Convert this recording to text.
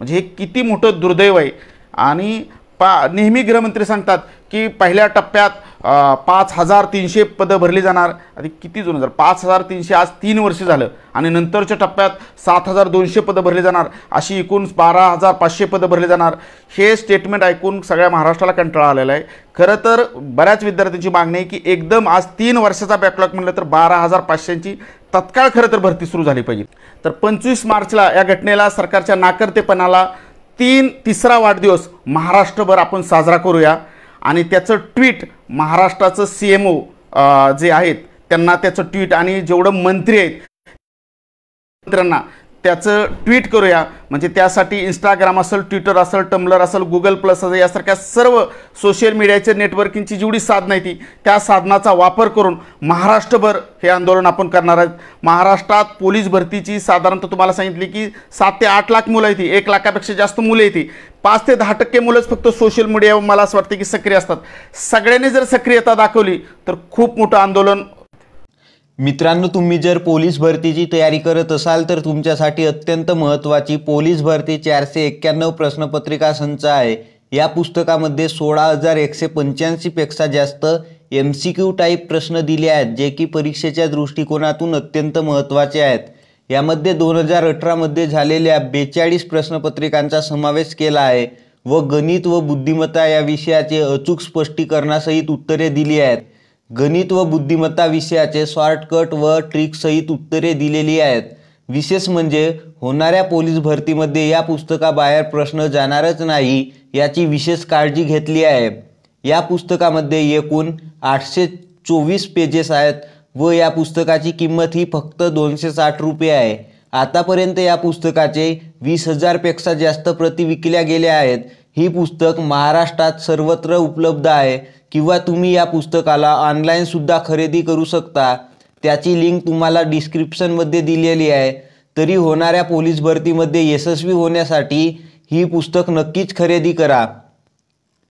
म्हणजे हे किती मोठं दुर्दैव आहे आणि पा नेहमी गृहमंत्री सांगतात की पहिल्या टप्प्यात पाच हजार तीनशे पदं भरली जाणार आधी किती जुनं जर पाच हजार तीनशे आज तीन वर्ष झालं आणि नंतरच्या टप्प्यात सात हजार दोनशे पदं भरली जाणार अशी एकूण बारा हजार पाचशे पदं भरली जाणार हे स्टेटमेंट ऐकून सगळ्या महाराष्ट्राला कंटाळा आलेला आहे खरं तर बऱ्याच विद्यार्थ्यांची मागणी आहे की एकदम आज तीन वर्षाचा बॅकलॉग म्हटलं तर बारा हजार पाचशेची तत्काळ खरं तर भरती सुरू झाली पाहिजे तर पंचवीस मार्चला या घटनेला सरकारच्या नाकर्तेपणाला तीन तिसरा वाढदिवस महाराष्ट्रभर आपण साजरा करूया आणि त्याचं ट्विट महाराष्ट्राचं सी एम ओ जे आहेत त्यांना त्याचं ट्विट आणि जेवढं मंत्री आहेत मंत्र्यांना त्याचं ट्विट करूया म्हणजे त्यासाठी इंस्टाग्राम असेल ट्विटर असेल टम्बलर असेल गुगल प्लस असेल यासारख्या सर्व सोशल मीडियाच्या नेटवर्किंगची जेवढी साधनं आहे ती त्या साधनाचा वापर करून महाराष्ट्रभर हे आंदोलन आपण करणार आहोत महाराष्ट्रात पोलीस भरतीची साधारणतः तुम्हाला सांगितली की सात ते आठ लाख मुलं येते एक लाखापेक्षा जास्त मुलं येते पाच ते दहा टक्के मुलंच फक्त सोशल मीडियावर मला असं वाटतं की सक्रिय असतात सगळ्यांनी जर सक्रियता दाखवली तर खूप मोठं आंदोलन मित्रांनो तुम्ही जर पोलीस भरतीची तयारी करत असाल तर तुमच्यासाठी अत्यंत महत्त्वाची पोलीस भरती चारशे एक्क्याण्णव प्रश्नपत्रिका संच आहे या पुस्तकामध्ये सोळा हजार एकशे पंच्याऐंशीपेक्षा जास्त एम सी क्यू टाईप प्रश्न दिले आहेत जे की परीक्षेच्या दृष्टिकोनातून अत्यंत महत्त्वाचे आहेत यामध्ये दोन हजार अठरामध्ये झालेल्या बेचाळीस प्रश्नपत्रिकांचा समावेश केला आहे व गणित व बुद्धिमत्ता या विषयाचे अचूक स्पष्टीकरणासहित उत्तरे दिली आहेत गणित व बुद्धिमत्ता विषयाचे शॉर्टकट व ट्रिकसहित उत्तरे दिलेली आहेत विशेष म्हणजे होणाऱ्या पोलीस भरतीमध्ये या पुस्तकाबाहेर प्रश्न जाणारच नाही याची विशेष काळजी घेतली आहे या पुस्तकामध्ये एकूण आठशे चोवीस पेजेस आहेत व या पुस्तकाची किंमत ही फक्त दोनशे साठ रुपये आहे आतापर्यंत या पुस्तकाचे वीस हजारपेक्षा जास्त प्रति विकल्या गेल्या आहेत ही पुस्तक महाराष्ट्रात सर्वत्र उपलब्ध आहे किंवा तुम्ही या पुस्तकाला ऑनलाईनसुद्धा खरेदी करू शकता त्याची लिंक तुम्हाला डिस्क्रिप्शनमध्ये दिलेली आहे तरी होणाऱ्या पोलीस भरतीमध्ये यशस्वी होण्यासाठी ही पुस्तक नक्कीच खरेदी करा